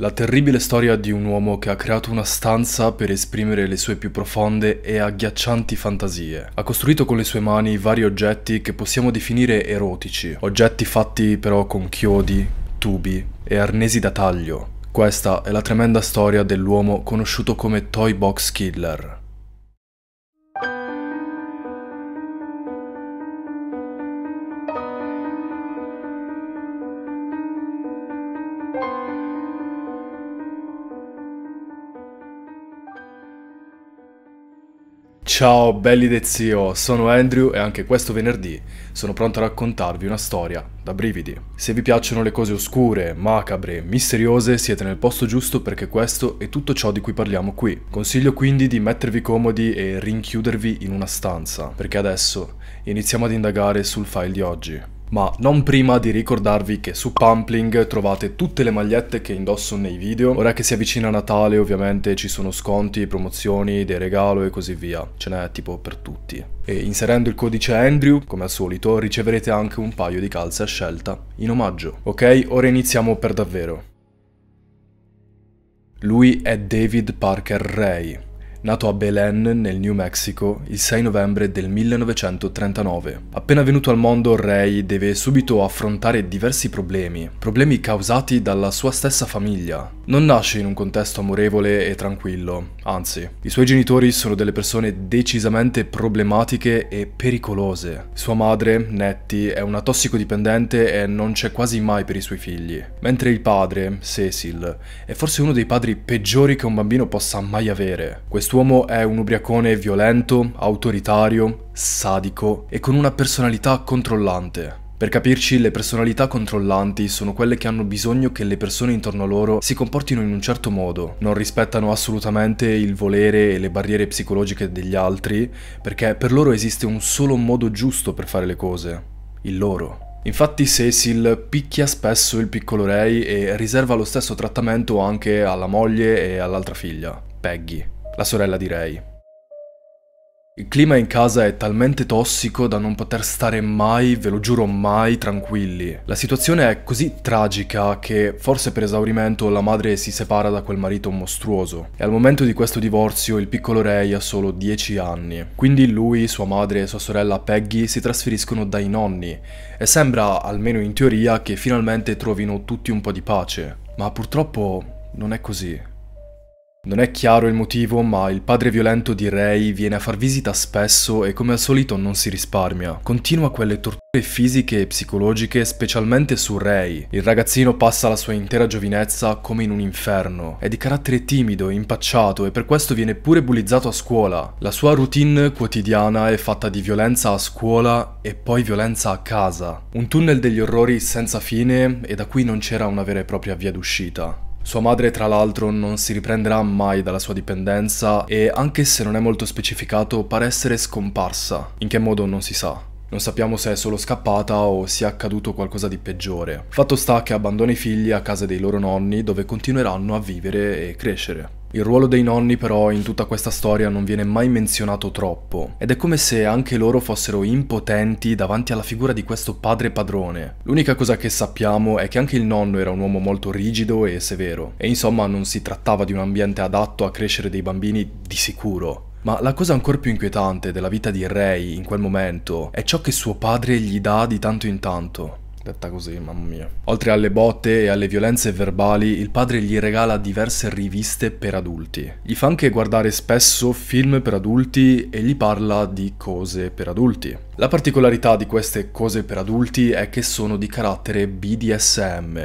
La terribile storia di un uomo che ha creato una stanza per esprimere le sue più profonde e agghiaccianti fantasie. Ha costruito con le sue mani vari oggetti che possiamo definire erotici, oggetti fatti però con chiodi, tubi e arnesi da taglio. Questa è la tremenda storia dell'uomo conosciuto come Toy Box Killer. Ciao belli de zio, sono Andrew e anche questo venerdì sono pronto a raccontarvi una storia da brividi. Se vi piacciono le cose oscure, macabre, misteriose, siete nel posto giusto perché questo è tutto ciò di cui parliamo qui. Consiglio quindi di mettervi comodi e rinchiudervi in una stanza, perché adesso iniziamo ad indagare sul file di oggi ma non prima di ricordarvi che su Pumpling trovate tutte le magliette che indosso nei video. Ora che si avvicina Natale ovviamente ci sono sconti, promozioni, dei regalo e così via. Ce n'è tipo per tutti. E inserendo il codice Andrew, come al solito, riceverete anche un paio di calze a scelta in omaggio. Ok, ora iniziamo per davvero. Lui è David Parker Ray nato a Belen nel New Mexico il 6 novembre del 1939. Appena venuto al mondo, Ray deve subito affrontare diversi problemi, problemi causati dalla sua stessa famiglia. Non nasce in un contesto amorevole e tranquillo, anzi, i suoi genitori sono delle persone decisamente problematiche e pericolose. Sua madre, Nettie, è una tossicodipendente e non c'è quasi mai per i suoi figli, mentre il padre, Cecil, è forse uno dei padri peggiori che un bambino possa mai avere. Questo Quest'uomo è un ubriacone violento, autoritario, sadico e con una personalità controllante. Per capirci, le personalità controllanti sono quelle che hanno bisogno che le persone intorno a loro si comportino in un certo modo, non rispettano assolutamente il volere e le barriere psicologiche degli altri, perché per loro esiste un solo modo giusto per fare le cose, il loro. Infatti Cecil picchia spesso il piccolo Ray e riserva lo stesso trattamento anche alla moglie e all'altra figlia, Peggy la sorella di Ray. Il clima in casa è talmente tossico da non poter stare mai, ve lo giuro mai, tranquilli. La situazione è così tragica che, forse per esaurimento, la madre si separa da quel marito mostruoso. E al momento di questo divorzio il piccolo Ray ha solo 10 anni. Quindi lui, sua madre e sua sorella Peggy si trasferiscono dai nonni e sembra, almeno in teoria, che finalmente trovino tutti un po' di pace. Ma purtroppo non è così. Non è chiaro il motivo, ma il padre violento di Ray viene a far visita spesso e come al solito non si risparmia. Continua quelle torture fisiche e psicologiche specialmente su Ray. Il ragazzino passa la sua intera giovinezza come in un inferno. È di carattere timido, impacciato e per questo viene pure bullizzato a scuola. La sua routine quotidiana è fatta di violenza a scuola e poi violenza a casa. Un tunnel degli orrori senza fine e da cui non c'era una vera e propria via d'uscita. Sua madre tra l'altro non si riprenderà mai dalla sua dipendenza e anche se non è molto specificato pare essere scomparsa, in che modo non si sa. Non sappiamo se è solo scappata o sia accaduto qualcosa di peggiore. Fatto sta che abbandona i figli a casa dei loro nonni dove continueranno a vivere e crescere. Il ruolo dei nonni però in tutta questa storia non viene mai menzionato troppo ed è come se anche loro fossero impotenti davanti alla figura di questo padre padrone. L'unica cosa che sappiamo è che anche il nonno era un uomo molto rigido e severo e insomma non si trattava di un ambiente adatto a crescere dei bambini di sicuro. Ma la cosa ancora più inquietante della vita di Ray in quel momento è ciò che suo padre gli dà di tanto in tanto. Detta così, mamma mia. Oltre alle botte e alle violenze verbali, il padre gli regala diverse riviste per adulti. Gli fa anche guardare spesso film per adulti e gli parla di cose per adulti. La particolarità di queste cose per adulti è che sono di carattere BDSM.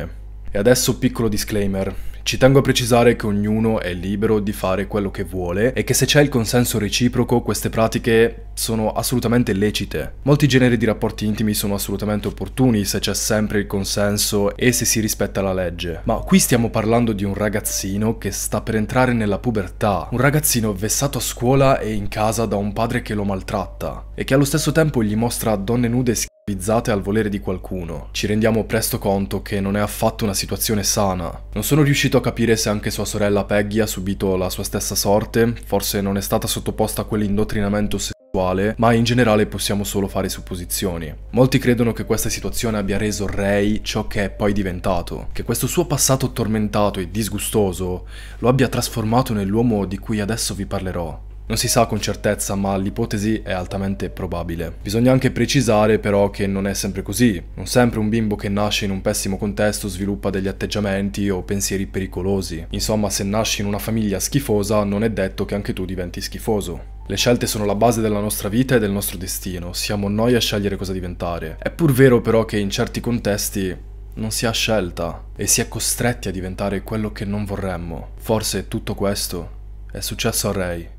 E adesso piccolo disclaimer, ci tengo a precisare che ognuno è libero di fare quello che vuole e che se c'è il consenso reciproco queste pratiche sono assolutamente lecite. Molti generi di rapporti intimi sono assolutamente opportuni se c'è sempre il consenso e se si rispetta la legge. Ma qui stiamo parlando di un ragazzino che sta per entrare nella pubertà, un ragazzino vessato a scuola e in casa da un padre che lo maltratta e che allo stesso tempo gli mostra donne nude realizzate al volere di qualcuno, ci rendiamo presto conto che non è affatto una situazione sana. Non sono riuscito a capire se anche sua sorella Peggy ha subito la sua stessa sorte, forse non è stata sottoposta a quell'indottrinamento sessuale, ma in generale possiamo solo fare supposizioni. Molti credono che questa situazione abbia reso Ray ciò che è poi diventato, che questo suo passato tormentato e disgustoso lo abbia trasformato nell'uomo di cui adesso vi parlerò. Non si sa con certezza, ma l'ipotesi è altamente probabile. Bisogna anche precisare però che non è sempre così. Non sempre un bimbo che nasce in un pessimo contesto sviluppa degli atteggiamenti o pensieri pericolosi. Insomma, se nasci in una famiglia schifosa, non è detto che anche tu diventi schifoso. Le scelte sono la base della nostra vita e del nostro destino, siamo noi a scegliere cosa diventare. È pur vero però che in certi contesti non si ha scelta e si è costretti a diventare quello che non vorremmo. Forse tutto questo è successo a Ray.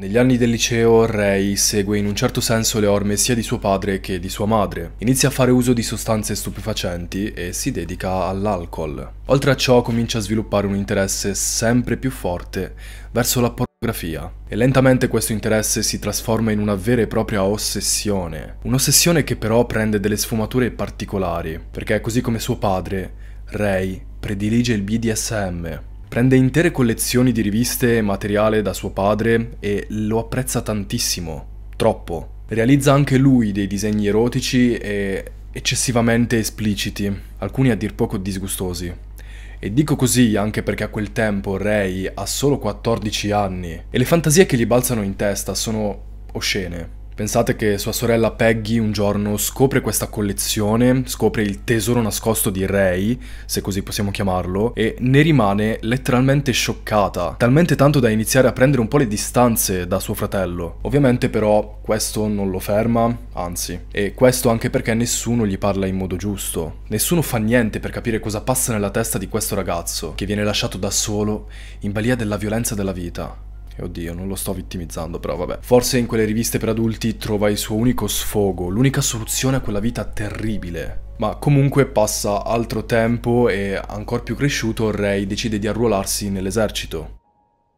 Negli anni del liceo Ray segue in un certo senso le orme sia di suo padre che di sua madre. Inizia a fare uso di sostanze stupefacenti e si dedica all'alcol. Oltre a ciò comincia a sviluppare un interesse sempre più forte verso la pornografia e lentamente questo interesse si trasforma in una vera e propria ossessione. Un'ossessione che però prende delle sfumature particolari, perché così come suo padre, Ray predilige il BDSM Prende intere collezioni di riviste e materiale da suo padre e lo apprezza tantissimo, troppo. Realizza anche lui dei disegni erotici e eccessivamente espliciti, alcuni a dir poco disgustosi. E dico così anche perché a quel tempo Ray ha solo 14 anni e le fantasie che gli balzano in testa sono oscene. Pensate che sua sorella Peggy un giorno scopre questa collezione, scopre il tesoro nascosto di Ray, se così possiamo chiamarlo, e ne rimane letteralmente scioccata, talmente tanto da iniziare a prendere un po' le distanze da suo fratello. Ovviamente però questo non lo ferma, anzi, e questo anche perché nessuno gli parla in modo giusto. Nessuno fa niente per capire cosa passa nella testa di questo ragazzo, che viene lasciato da solo in balia della violenza della vita. Eh, oddio, non lo sto vittimizzando, però vabbè. Forse in quelle riviste per adulti trova il suo unico sfogo, l'unica soluzione a quella vita terribile. Ma comunque passa altro tempo e, ancora più cresciuto, Ray decide di arruolarsi nell'esercito.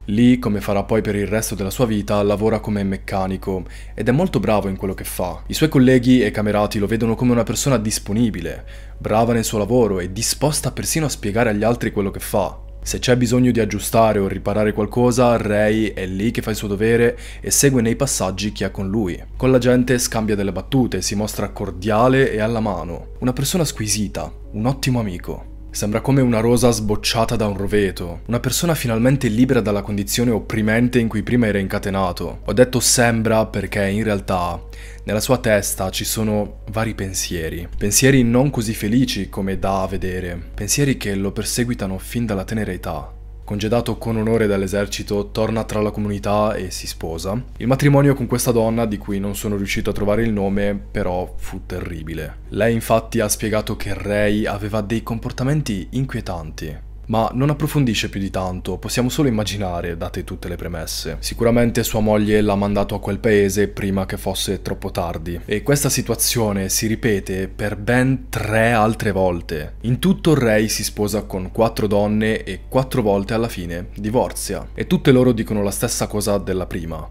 Lì, come farà poi per il resto della sua vita, lavora come meccanico ed è molto bravo in quello che fa. I suoi colleghi e camerati lo vedono come una persona disponibile, brava nel suo lavoro e disposta persino a spiegare agli altri quello che fa. Se c'è bisogno di aggiustare o riparare qualcosa, Ray è lì che fa il suo dovere e segue nei passaggi chi è con lui. Con la gente scambia delle battute, si mostra cordiale e alla mano. Una persona squisita, un ottimo amico. Sembra come una rosa sbocciata da un roveto, una persona finalmente libera dalla condizione opprimente in cui prima era incatenato. Ho detto sembra perché in realtà nella sua testa ci sono vari pensieri, pensieri non così felici come da vedere, pensieri che lo perseguitano fin dalla tenera età congedato con onore dall'esercito, torna tra la comunità e si sposa. Il matrimonio con questa donna, di cui non sono riuscito a trovare il nome, però fu terribile. Lei infatti ha spiegato che Ray aveva dei comportamenti inquietanti ma non approfondisce più di tanto, possiamo solo immaginare, date tutte le premesse. Sicuramente sua moglie l'ha mandato a quel paese prima che fosse troppo tardi, e questa situazione si ripete per ben tre altre volte. In tutto Ray si sposa con quattro donne e quattro volte alla fine divorzia, e tutte loro dicono la stessa cosa della prima.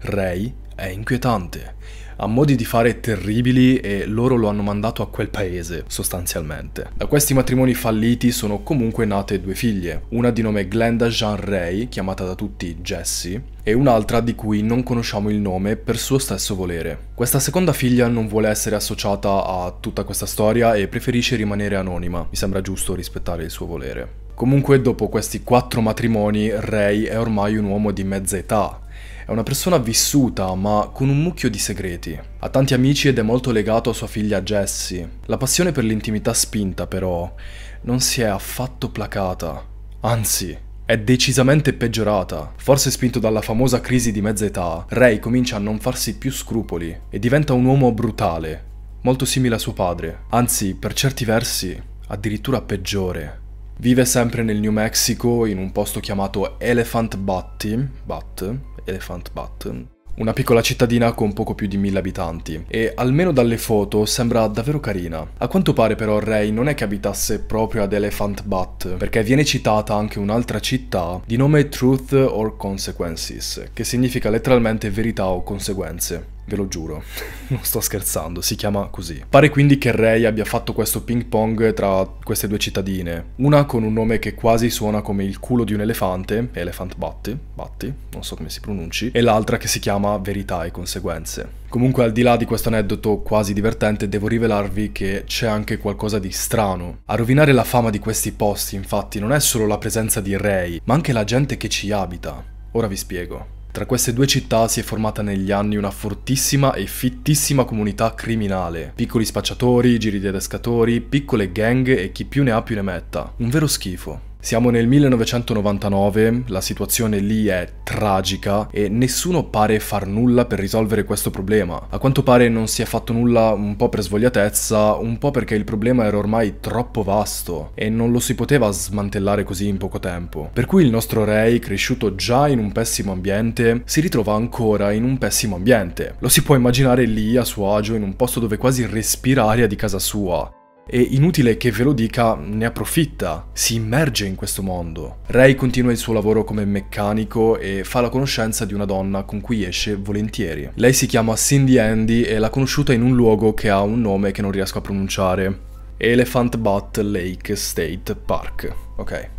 Ray è inquietante ha modi di fare terribili e loro lo hanno mandato a quel paese, sostanzialmente. Da questi matrimoni falliti sono comunque nate due figlie, una di nome Glenda Jean Ray, chiamata da tutti Jessie, e un'altra di cui non conosciamo il nome per suo stesso volere. Questa seconda figlia non vuole essere associata a tutta questa storia e preferisce rimanere anonima, mi sembra giusto rispettare il suo volere. Comunque dopo questi quattro matrimoni Ray è ormai un uomo di mezza età, è una persona vissuta, ma con un mucchio di segreti. Ha tanti amici ed è molto legato a sua figlia Jessie. La passione per l'intimità spinta, però, non si è affatto placata. Anzi, è decisamente peggiorata. Forse spinto dalla famosa crisi di mezza età, Ray comincia a non farsi più scrupoli e diventa un uomo brutale, molto simile a suo padre, anzi per certi versi addirittura peggiore. Vive sempre nel New Mexico in un posto chiamato Elephant Butty, Butte Elephant Button una piccola cittadina con poco più di 1000 abitanti e almeno dalle foto sembra davvero carina. A quanto pare però Ray non è che abitasse proprio ad Elephant Butt, perché viene citata anche un'altra città di nome Truth or Consequences, che significa letteralmente verità o conseguenze. Ve lo giuro, non sto scherzando, si chiama così. Pare quindi che Ray abbia fatto questo ping pong tra queste due cittadine, una con un nome che quasi suona come il culo di un elefante, Elephant Batty, Batti, non so come si pronunci, e l'altra che si chiama Verità e Conseguenze. Comunque al di là di questo aneddoto quasi divertente devo rivelarvi che c'è anche qualcosa di strano. A rovinare la fama di questi posti infatti non è solo la presenza di Ray, ma anche la gente che ci abita. Ora vi spiego. Tra queste due città si è formata negli anni una fortissima e fittissima comunità criminale. Piccoli spacciatori, giri di adescatori, piccole gang e chi più ne ha più ne metta. Un vero schifo. Siamo nel 1999, la situazione lì è tragica e nessuno pare far nulla per risolvere questo problema. A quanto pare non si è fatto nulla un po' per svogliatezza, un po' perché il problema era ormai troppo vasto e non lo si poteva smantellare così in poco tempo. Per cui il nostro Ray, cresciuto già in un pessimo ambiente, si ritrova ancora in un pessimo ambiente. Lo si può immaginare lì a suo agio in un posto dove quasi respira aria di casa sua. E inutile che ve lo dica, ne approfitta, si immerge in questo mondo. Ray continua il suo lavoro come meccanico e fa la conoscenza di una donna con cui esce volentieri. Lei si chiama Cindy Andy e l'ha conosciuta in un luogo che ha un nome che non riesco a pronunciare. Elephant Butt Lake State Park. Ok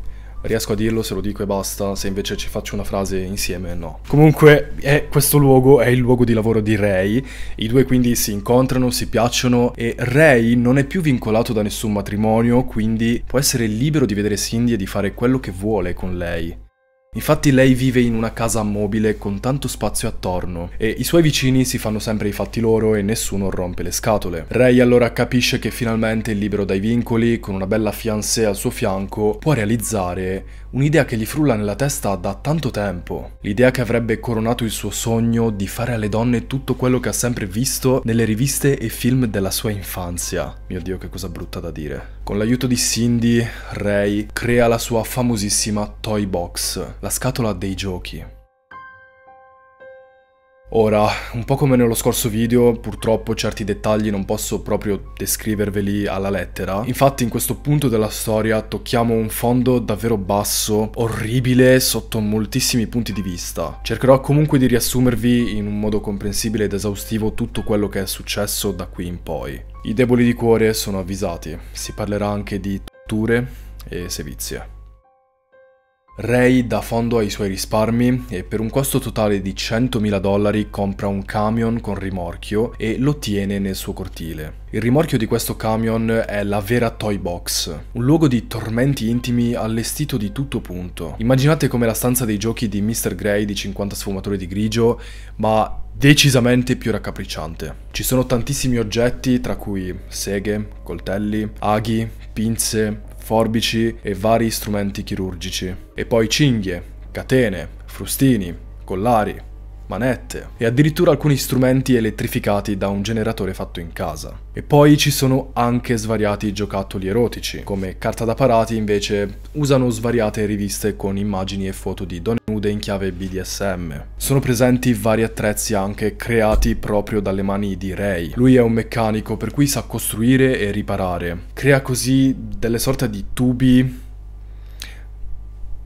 riesco a dirlo se lo dico e basta, se invece ci faccio una frase insieme no. Comunque è, questo luogo è il luogo di lavoro di Ray, i due quindi si incontrano, si piacciono e Ray non è più vincolato da nessun matrimonio, quindi può essere libero di vedere Cindy e di fare quello che vuole con lei. Infatti lei vive in una casa mobile con tanto spazio attorno e i suoi vicini si fanno sempre i fatti loro e nessuno rompe le scatole. Ray allora capisce che finalmente libero dai vincoli, con una bella fiancée al suo fianco, può realizzare Un'idea che gli frulla nella testa da tanto tempo. L'idea che avrebbe coronato il suo sogno di fare alle donne tutto quello che ha sempre visto nelle riviste e film della sua infanzia. Mio Dio, che cosa brutta da dire. Con l'aiuto di Cindy, Ray crea la sua famosissima Toy Box, la scatola dei giochi. Ora, un po' come nello scorso video, purtroppo certi dettagli non posso proprio descriverveli alla lettera. Infatti in questo punto della storia tocchiamo un fondo davvero basso, orribile sotto moltissimi punti di vista. Cercherò comunque di riassumervi in un modo comprensibile ed esaustivo tutto quello che è successo da qui in poi. I deboli di cuore sono avvisati, si parlerà anche di torture e sevizie. Ray dà fondo ai suoi risparmi e per un costo totale di 100.000 dollari compra un camion con rimorchio e lo tiene nel suo cortile. Il rimorchio di questo camion è la vera Toy Box, un luogo di tormenti intimi allestito di tutto punto. Immaginate come la stanza dei giochi di Mr. Grey di 50 sfumatori di grigio, ma decisamente più raccapricciante. Ci sono tantissimi oggetti, tra cui seghe, coltelli, aghi, pinze, forbici e vari strumenti chirurgici. E poi cinghie, catene, frustini, collari, manette e addirittura alcuni strumenti elettrificati da un generatore fatto in casa. E poi ci sono anche svariati giocattoli erotici, come carta da parati invece usano svariate riviste con immagini e foto di donne nude in chiave BDSM. Sono presenti vari attrezzi anche creati proprio dalle mani di Ray. Lui è un meccanico per cui sa costruire e riparare. Crea così delle sorte di tubi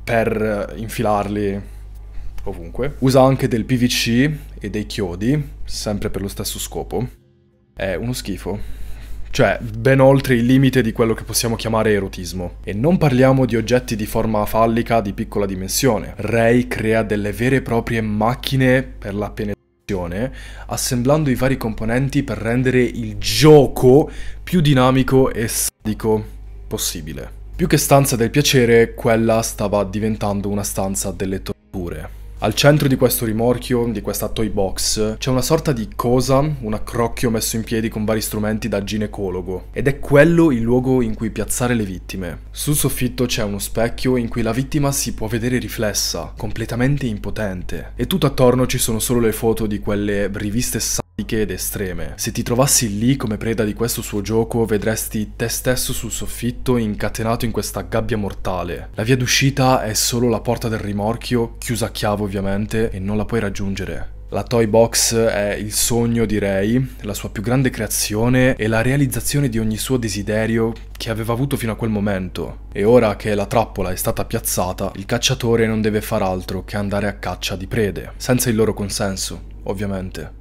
per infilarli ovunque. Usa anche del PVC e dei chiodi, sempre per lo stesso scopo. È uno schifo. Cioè, ben oltre il limite di quello che possiamo chiamare erotismo. E non parliamo di oggetti di forma fallica di piccola dimensione. Ray crea delle vere e proprie macchine per la penetrazione assemblando i vari componenti per rendere il gioco più dinamico e sadico possibile. Più che stanza del piacere, quella stava diventando una stanza delle torture. Al centro di questo rimorchio, di questa toy box, c'è una sorta di cosa, un accrocchio messo in piedi con vari strumenti da ginecologo, ed è quello il luogo in cui piazzare le vittime. Sul soffitto c'è uno specchio in cui la vittima si può vedere riflessa, completamente impotente, e tutto attorno ci sono solo le foto di quelle riviste sane ed estreme. Se ti trovassi lì come preda di questo suo gioco, vedresti te stesso sul soffitto incatenato in questa gabbia mortale. La via d'uscita è solo la porta del rimorchio, chiusa a chiave ovviamente, e non la puoi raggiungere. La Toy Box è il sogno di Ray, la sua più grande creazione e la realizzazione di ogni suo desiderio che aveva avuto fino a quel momento. E ora che la trappola è stata piazzata, il cacciatore non deve far altro che andare a caccia di prede, senza il loro consenso, ovviamente.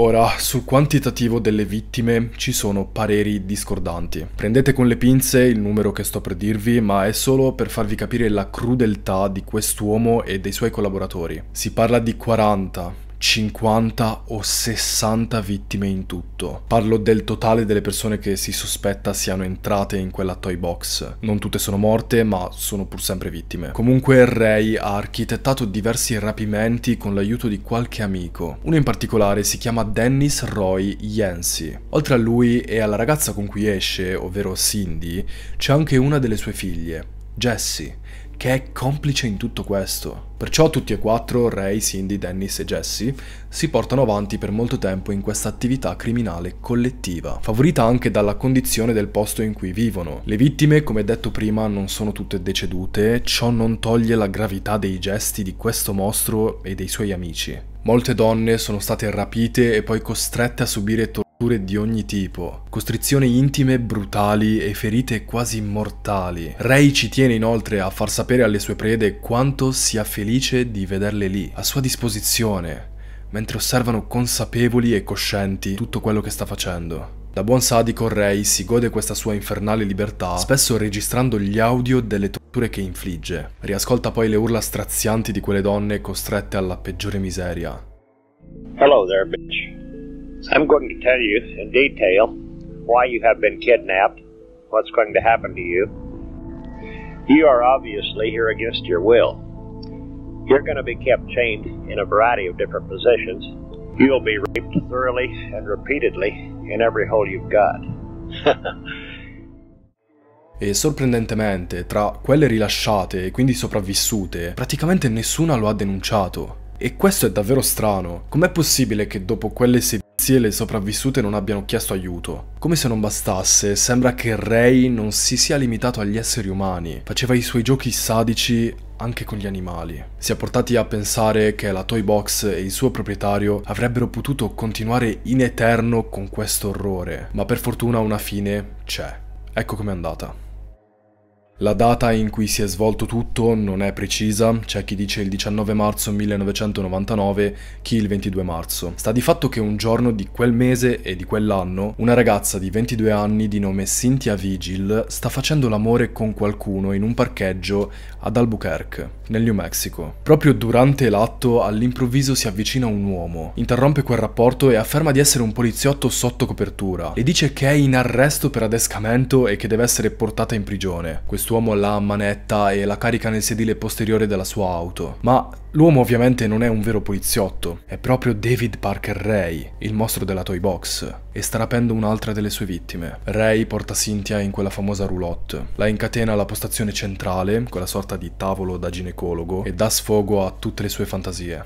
Ora, sul quantitativo delle vittime ci sono pareri discordanti. Prendete con le pinze il numero che sto per dirvi, ma è solo per farvi capire la crudeltà di quest'uomo e dei suoi collaboratori. Si parla di 40, 50 o 60 vittime in tutto. Parlo del totale delle persone che si sospetta siano entrate in quella toy box. Non tutte sono morte, ma sono pur sempre vittime. Comunque Ray ha architettato diversi rapimenti con l'aiuto di qualche amico. Uno in particolare si chiama Dennis Roy Yancy. Oltre a lui e alla ragazza con cui esce, ovvero Cindy, c'è anche una delle sue figlie, Jessie che è complice in tutto questo. Perciò tutti e quattro, Ray, Cindy, Dennis e Jesse, si portano avanti per molto tempo in questa attività criminale collettiva, favorita anche dalla condizione del posto in cui vivono. Le vittime, come detto prima, non sono tutte decedute, ciò non toglie la gravità dei gesti di questo mostro e dei suoi amici. Molte donne sono state rapite e poi costrette a subire torture Cure di ogni tipo, costrizioni intime brutali e ferite quasi mortali. Ray ci tiene inoltre a far sapere alle sue prede quanto sia felice di vederle lì, a sua disposizione, mentre osservano consapevoli e coscienti tutto quello che sta facendo. Da buon sadico Ray si gode questa sua infernale libertà, spesso registrando gli audio delle torture che infligge. Riascolta poi le urla strazianti di quelle donne costrette alla peggiore miseria. Hello there, bitch. I'm going to tell you in detail why you have been kidnapped, what's going to happen to you. You are obviously here against your will. You're going to be kept chained in a variety of different positions. You'll be raped thoroughly and repeatedly in every hole you've got. E sorprendentemente, tra quelle rilasciate e quindi sopravvissute, praticamente nessuna lo ha denunciato. E questo è davvero strano. Com'è possibile che dopo quelle sevizie le sopravvissute non abbiano chiesto aiuto? Come se non bastasse, sembra che Ray non si sia limitato agli esseri umani, faceva i suoi giochi sadici anche con gli animali. Si è portati a pensare che la Toy Box e il suo proprietario avrebbero potuto continuare in eterno con questo orrore, ma per fortuna una fine c'è. Ecco com'è andata. La data in cui si è svolto tutto non è precisa, c'è chi dice il 19 marzo 1999, chi il 22 marzo. Sta di fatto che un giorno di quel mese e di quell'anno, una ragazza di 22 anni di nome Cynthia Vigil sta facendo l'amore con qualcuno in un parcheggio ad Albuquerque, nel New Mexico. Proprio durante l'atto all'improvviso si avvicina un uomo, interrompe quel rapporto e afferma di essere un poliziotto sotto copertura. Le dice che è in arresto per adescamento e che deve essere portata in prigione. Questo quest'uomo la manetta e la carica nel sedile posteriore della sua auto. Ma l'uomo ovviamente non è un vero poliziotto, è proprio David Parker Ray, il mostro della toy box, e sta rapendo un'altra delle sue vittime. Ray porta Cynthia in quella famosa roulotte, la incatena alla postazione centrale, quella sorta di tavolo da ginecologo, e dà sfogo a tutte le sue fantasie.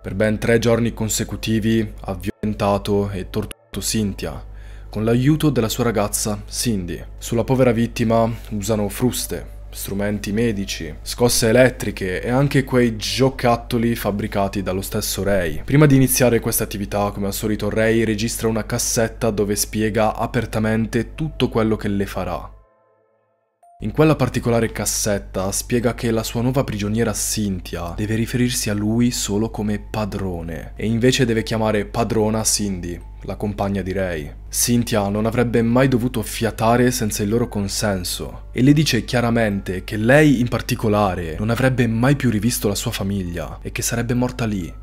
Per ben tre giorni consecutivi ha violentato e torturato Cynthia, con l'aiuto della sua ragazza, Cindy. Sulla povera vittima usano fruste, strumenti medici, scosse elettriche e anche quei giocattoli fabbricati dallo stesso Ray. Prima di iniziare questa attività, come al solito, Ray registra una cassetta dove spiega apertamente tutto quello che le farà. In quella particolare cassetta spiega che la sua nuova prigioniera Cynthia deve riferirsi a lui solo come padrone e invece deve chiamare padrona Cindy, la compagna di Ray. Cynthia non avrebbe mai dovuto fiatare senza il loro consenso e le dice chiaramente che lei in particolare non avrebbe mai più rivisto la sua famiglia e che sarebbe morta lì,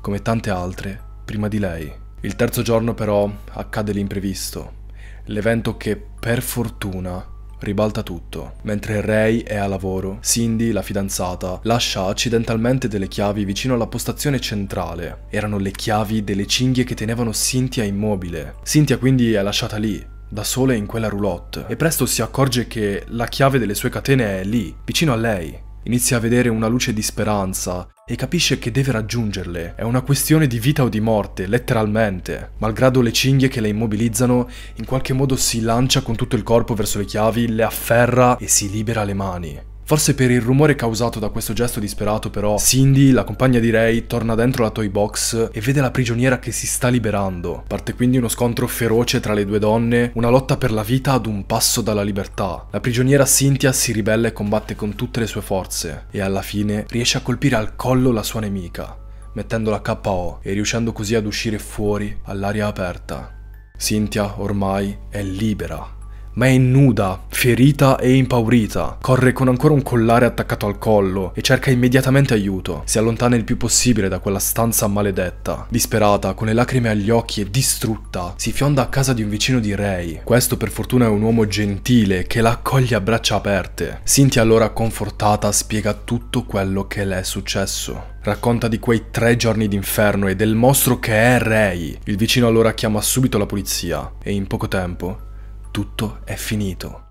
come tante altre prima di lei. Il terzo giorno però accade l'imprevisto, l'evento che per fortuna ribalta tutto. Mentre Ray è a lavoro, Cindy, la fidanzata, lascia accidentalmente delle chiavi vicino alla postazione centrale. Erano le chiavi delle cinghie che tenevano Cynthia immobile. Cynthia quindi è lasciata lì, da sola in quella roulotte, e presto si accorge che la chiave delle sue catene è lì, vicino a lei. Inizia a vedere una luce di speranza e capisce che deve raggiungerle. È una questione di vita o di morte, letteralmente. Malgrado le cinghie che le immobilizzano, in qualche modo si lancia con tutto il corpo verso le chiavi, le afferra e si libera le mani. Forse per il rumore causato da questo gesto disperato però, Cindy, la compagna di Ray, torna dentro la toy box e vede la prigioniera che si sta liberando. Parte quindi uno scontro feroce tra le due donne, una lotta per la vita ad un passo dalla libertà. La prigioniera Cynthia si ribella e combatte con tutte le sue forze e alla fine riesce a colpire al collo la sua nemica, mettendola KO e riuscendo così ad uscire fuori all'aria aperta. Cynthia ormai è libera ma è nuda, ferita e impaurita. Corre con ancora un collare attaccato al collo e cerca immediatamente aiuto. Si allontana il più possibile da quella stanza maledetta. Disperata, con le lacrime agli occhi e distrutta, si fionda a casa di un vicino di Ray. Questo per fortuna è un uomo gentile che la accoglie a braccia aperte. Cynthia allora confortata spiega tutto quello che le è successo. Racconta di quei tre giorni d'inferno e del mostro che è Ray. Il vicino allora chiama subito la polizia e in poco tempo tutto è finito.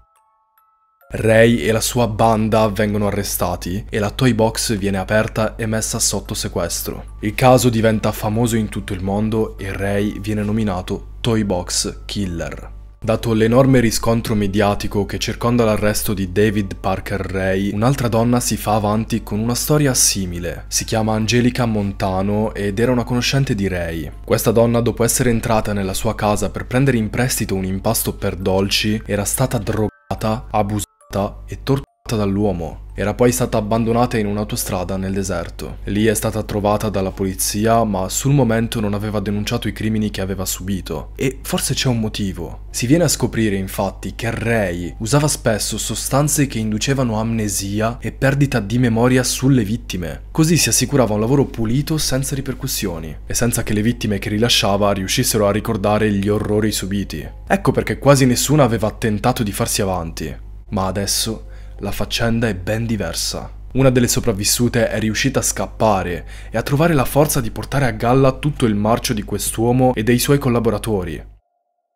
Ray e la sua banda vengono arrestati e la toy box viene aperta e messa sotto sequestro. Il caso diventa famoso in tutto il mondo e Ray viene nominato Toy Box Killer. Dato l'enorme riscontro mediatico che circonda l'arresto di David Parker Ray, un'altra donna si fa avanti con una storia simile. Si chiama Angelica Montano ed era una conoscente di Ray. Questa donna, dopo essere entrata nella sua casa per prendere in prestito un impasto per dolci, era stata drogata, abusata e torturata dall'uomo. Era poi stata abbandonata in un'autostrada nel deserto. Lì è stata trovata dalla polizia, ma sul momento non aveva denunciato i crimini che aveva subito. E forse c'è un motivo. Si viene a scoprire infatti che Ray usava spesso sostanze che inducevano amnesia e perdita di memoria sulle vittime. Così si assicurava un lavoro pulito senza ripercussioni e senza che le vittime che rilasciava riuscissero a ricordare gli orrori subiti. Ecco perché quasi nessuno aveva tentato di farsi avanti. Ma adesso la faccenda è ben diversa. Una delle sopravvissute è riuscita a scappare e a trovare la forza di portare a galla tutto il marcio di quest'uomo e dei suoi collaboratori.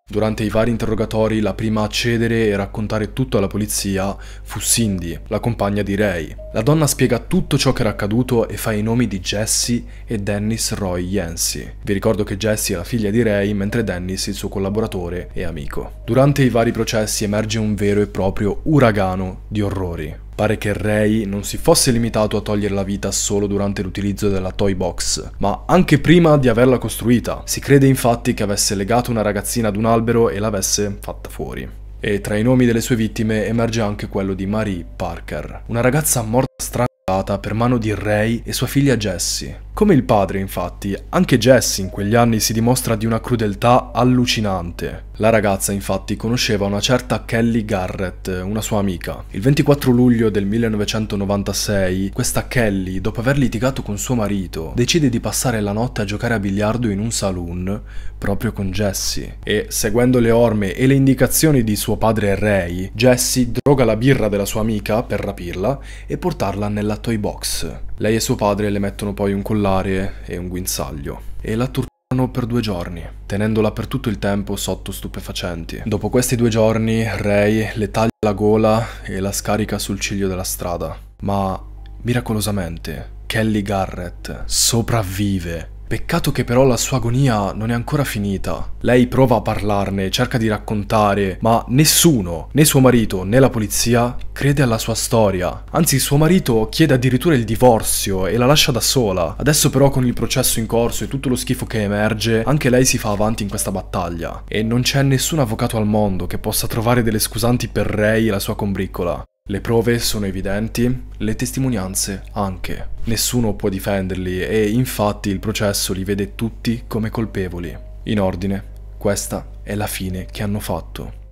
Durante i vari interrogatori la prima a cedere e raccontare tutto alla polizia fu Cindy, la compagna di Ray. La donna spiega tutto ciò che era accaduto e fa i nomi di Jessie e Dennis Roy Yancy. Vi ricordo che Jessie è la figlia di Ray mentre Dennis il suo collaboratore e amico. Durante i vari processi emerge un vero e proprio uragano di orrori. Pare che Ray non si fosse limitato a togliere la vita solo durante l'utilizzo della toy box, ma anche prima di averla costruita. Si crede infatti che avesse legato una ragazzina ad un albero e l'avesse fatta fuori. E tra i nomi delle sue vittime emerge anche quello di Marie Parker, una ragazza morta strangolata per mano di Ray e sua figlia Jessie. Come il padre, infatti, anche Jessie in quegli anni si dimostra di una crudeltà allucinante. La ragazza, infatti, conosceva una certa Kelly Garrett, una sua amica. Il 24 luglio del 1996, questa Kelly, dopo aver litigato con suo marito, decide di passare la notte a giocare a biliardo in un saloon proprio con Jessie. E, seguendo le orme e le indicazioni di suo padre Ray, Jessie droga la birra della sua amica per rapirla e portarla nella toy box. Lei e suo padre le mettono poi un collare e un guinzaglio e la torturano per due giorni, tenendola per tutto il tempo sotto stupefacenti. Dopo questi due giorni, Ray le taglia la gola e la scarica sul ciglio della strada, ma miracolosamente Kelly Garrett sopravvive Peccato che però la sua agonia non è ancora finita. Lei prova a parlarne, cerca di raccontare, ma nessuno, né suo marito né la polizia, crede alla sua storia. Anzi, suo marito chiede addirittura il divorzio e la lascia da sola. Adesso però con il processo in corso e tutto lo schifo che emerge, anche lei si fa avanti in questa battaglia. E non c'è nessun avvocato al mondo che possa trovare delle scusanti per Ray e la sua combriccola. Le prove sono evidenti, le testimonianze anche. Nessuno può difenderli e infatti il processo li vede tutti come colpevoli. In ordine, questa è la fine che hanno fatto.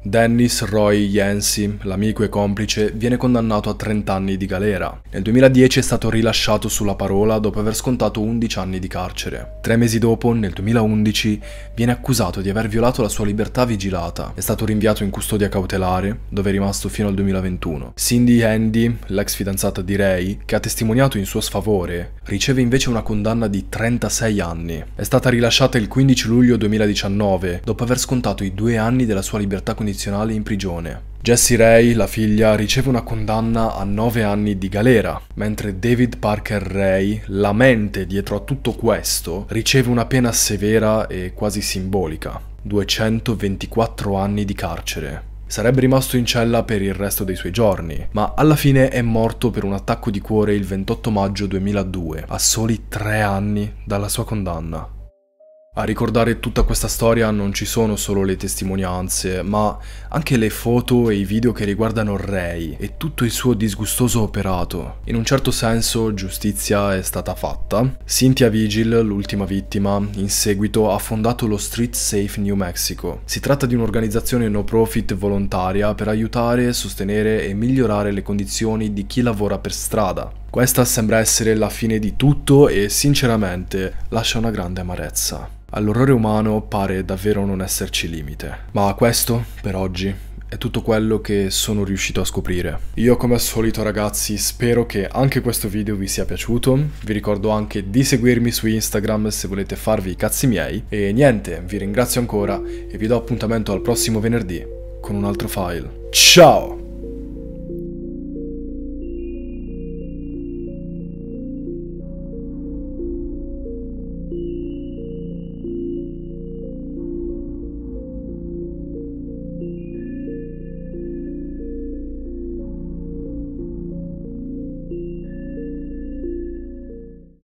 Dennis Roy Yancy, l'amico e complice, viene condannato a 30 anni di galera. Nel 2010 è stato rilasciato sulla parola dopo aver scontato 11 anni di carcere. Tre mesi dopo, nel 2011, viene accusato di aver violato la sua libertà vigilata. È stato rinviato in custodia cautelare, dove è rimasto fino al 2021. Cindy Handy, l'ex fidanzata di Ray, che ha testimoniato in suo sfavore, riceve invece una condanna di 36 anni. È stata rilasciata il 15 luglio 2019, dopo aver scontato i due anni della sua libertà condizionata condizionale in prigione. Jessie Ray, la figlia, riceve una condanna a 9 anni di galera, mentre David Parker Ray, la mente dietro a tutto questo, riceve una pena severa e quasi simbolica, 224 anni di carcere. Sarebbe rimasto in cella per il resto dei suoi giorni, ma alla fine è morto per un attacco di cuore il 28 maggio 2002, a soli 3 anni dalla sua condanna. A ricordare tutta questa storia non ci sono solo le testimonianze, ma anche le foto e i video che riguardano Ray e tutto il suo disgustoso operato. In un certo senso giustizia è stata fatta. Cynthia Vigil, l'ultima vittima, in seguito ha fondato lo Street Safe New Mexico. Si tratta di un'organizzazione no profit volontaria per aiutare, sostenere e migliorare le condizioni di chi lavora per strada. Questa sembra essere la fine di tutto e sinceramente lascia una grande amarezza. All'orrore umano pare davvero non esserci limite. Ma questo, per oggi, è tutto quello che sono riuscito a scoprire. Io come al solito ragazzi spero che anche questo video vi sia piaciuto, vi ricordo anche di seguirmi su Instagram se volete farvi i cazzi miei e niente, vi ringrazio ancora e vi do appuntamento al prossimo venerdì con un altro file. Ciao!